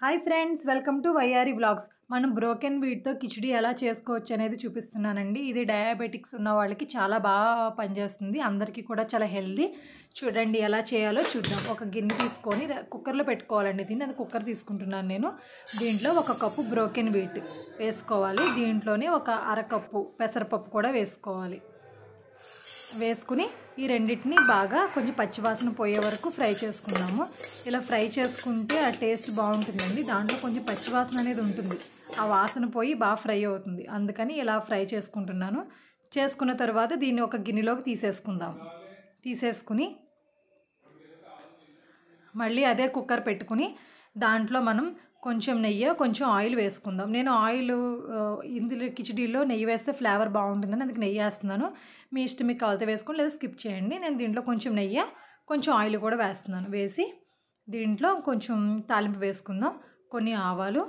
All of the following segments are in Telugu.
hi friends welcome to YR blogs మనం బ్రోకెన్ వీట్తో కిచిడి ఎలా చేసుకోవచ్చు అనేది చూపిస్తున్నానండి ఇది డయాబెటిక్స్ ఉన్న వాళ్ళకి చాలా బాగా పనిచేస్తుంది అందరికీ కూడా చాలా హెల్దీ చూడండి ఎలా చేయాలో చూద్దాం ఒక గిన్నె తీసుకొని కుక్కర్లో పెట్టుకోవాలండి దీన్ని అది కుక్కర్ తీసుకుంటున్నాను నేను దీంట్లో ఒక కప్పు బ్రోకెన్ వీట్ వేసుకోవాలి దీంట్లోనే ఒక అరకప్పు పెసరపప్పు కూడా వేసుకోవాలి వేసుకుని ఈ రెండింటిని బాగా కొంచెం పచ్చివాసన పోయే వరకు ఫ్రై చేసుకున్నాము ఇలా ఫ్రై చేసుకుంటే ఆ టేస్ట్ బాగుంటుందండి దాంట్లో కొంచెం పచ్చివాసన అనేది ఉంటుంది ఆ వాసన పోయి బాగా ఫ్రై అవుతుంది అందుకని ఇలా ఫ్రై చేసుకుంటున్నాను చేసుకున్న తర్వాత దీన్ని ఒక గిన్నెలోకి తీసేసుకుందాం తీసేసుకుని మళ్ళీ అదే కుక్కర్ పెట్టుకుని దాంట్లో మనం కొంచెం నెయ్యి కొంచెం ఆయిల్ వేసుకుందాం నేను ఆయిల్ ఇందులో కిచడీలో నెయ్యి వేస్తే ఫ్లేవర్ బాగుంటుందని అందుకు నెయ్యి వేస్తున్నాను మీ ఇష్టం మీకు కావాలితే వేసుకోండి లేదా స్కిప్ చేయండి నేను దీంట్లో కొంచెం నెయ్యి కొంచెం ఆయిల్ కూడా వేస్తున్నాను వేసి దీంట్లో కొంచెం తాలింపు వేసుకుందాం కొన్ని ఆవాలు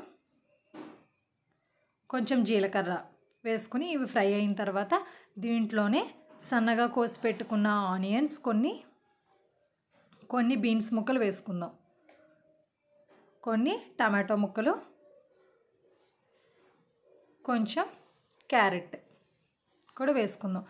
కొంచెం జీలకర్ర వేసుకుని ఇవి ఫ్రై అయిన తర్వాత దీంట్లోనే సన్నగా కోసి పెట్టుకున్న ఆనియన్స్ కొన్ని కొన్ని బీన్స్ ముక్కలు వేసుకుందాం కొన్ని టమాటో ముక్కలు కొంచెం క్యారెట్ కూడా వేసుకుందాం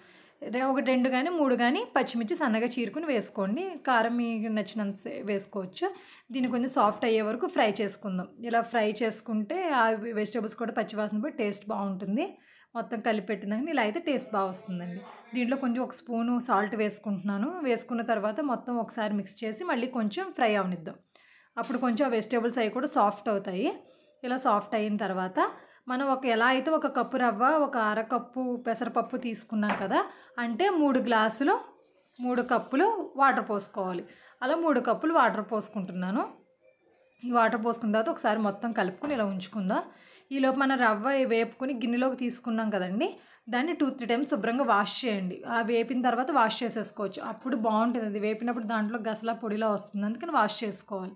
ఒక రెండు కానీ మూడు కానీ పచ్చిమిర్చి సన్నగా చీరుకుని వేసుకోండి కారం మీకు నచ్చినంత వేసుకోవచ్చు దీన్ని కొంచెం సాఫ్ట్ అయ్యే వరకు ఫ్రై చేసుకుందాం ఇలా ఫ్రై చేసుకుంటే ఆ వెజిటేబుల్స్ కూడా పచ్చివాసన పోయి టేస్ట్ బాగుంటుంది మొత్తం కలిపెట్టినాక ఇలా అయితే టేస్ట్ బాగా వస్తుందండి దీంట్లో కొంచెం ఒక స్పూను సాల్ట్ వేసుకుంటున్నాను వేసుకున్న తర్వాత మొత్తం ఒకసారి మిక్స్ చేసి మళ్ళీ కొంచెం ఫ్రై అవనిద్దాం అప్పుడు కొంచెం వెజిటేబుల్స్ అవి కూడా సాఫ్ట్ అవుతాయి ఇలా సాఫ్ట్ అయిన తర్వాత మనం ఒక ఎలా అయితే ఒక కప్పు రవ్వ ఒక అరకప్పు పెసరపప్పు తీసుకున్నాం కదా అంటే మూడు గ్లాసులు మూడు కప్పులు వాటర్ పోసుకోవాలి అలా మూడు కప్పులు వాటర్ పోసుకుంటున్నాను ఈ వాటర్ పోసుకున్న తర్వాత ఒకసారి మొత్తం కలుపుకుని ఇలా ఉంచుకుందాం ఈలోపు మన రవ్వ వేపుకుని గిన్నెలోకి తీసుకున్నాం కదండి దాన్ని టూ త్రీ టైమ్స్ శుభ్రంగా వాష్ చేయండి ఆ వేపిన తర్వాత వాష్ చేసేసుకోవచ్చు అప్పుడు బాగుంటుంది అది వేపినప్పుడు దాంట్లో గసలా పొడిలా వస్తుంది అందుకని వాష్ చేసుకోవాలి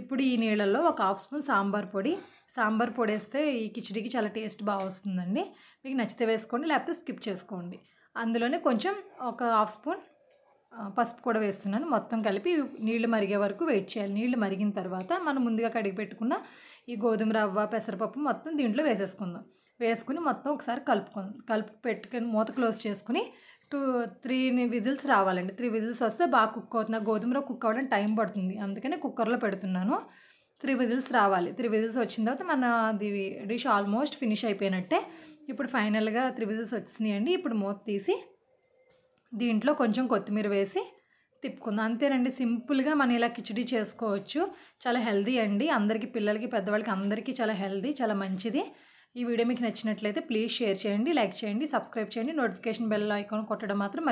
ఇప్పుడు ఈ నీళ్ళల్లో ఒక హాఫ్ స్పూన్ సాంబార్ పొడి సాంబార్ పొడి వేస్తే ఈ కిచడికి చాలా టేస్ట్ బాగా వస్తుందండి మీకు నచ్చితే వేసుకోండి లేకపోతే స్కిప్ చేసుకోండి అందులోనే కొంచెం ఒక హాఫ్ స్పూన్ పసుపు కూడా వేస్తున్నాను మొత్తం కలిపి నీళ్లు మరిగే వరకు వెయిట్ చేయాలి నీళ్లు మరిగిన తర్వాత మనం ముందుగా కడిగి పెట్టుకున్న ఈ గోధుమ రవ్వ పెసరపప్పు మొత్తం దీంట్లో వేసేసుకుందాం వేసుకుని మొత్తం ఒకసారి కలుపుకుందాం కలుపు పెట్టుకుని మూత క్లోజ్ చేసుకుని టూ త్రీ విజిల్స్ రావాలండి త్రీ విజిల్స్ వస్తే బాగా కుక్ అవుతుంది గోధుమ రవ్వ కుక్ అవ్వడానికి టైం పడుతుంది అందుకనే కుక్కర్లో పెడుతున్నాను త్రీ విజిల్స్ రావాలి త్రీ విజిల్స్ వచ్చిన తర్వాత మన అది డిష్ ఆల్మోస్ట్ ఫినిష్ అయిపోయినట్టే ఇప్పుడు ఫైనల్గా త్రీ విజిల్స్ వచ్చినాయండి ఇప్పుడు మూత తీసి దీంట్లో కొంచెం కొత్తిమీర వేసి తిప్పుకుందాం అంతేనండి సింపుల్గా మనం ఇలా కిచిడి చేసుకోవచ్చు చాలా హెల్దీ అండి అందరికీ పిల్లలకి పెద్దవాళ్ళకి అందరికీ చాలా హెల్దీ చాలా మంచిది ఈ వీడియో మీకు నచ్చినట్లయితే ప్లీజ్ షేర్ చేయండి లైక్ చేయండి సబ్స్క్రైబ్ చేయండి నోటిఫికేషన్ బెల్ ఐకాన్ కొట్టడం మాత్రం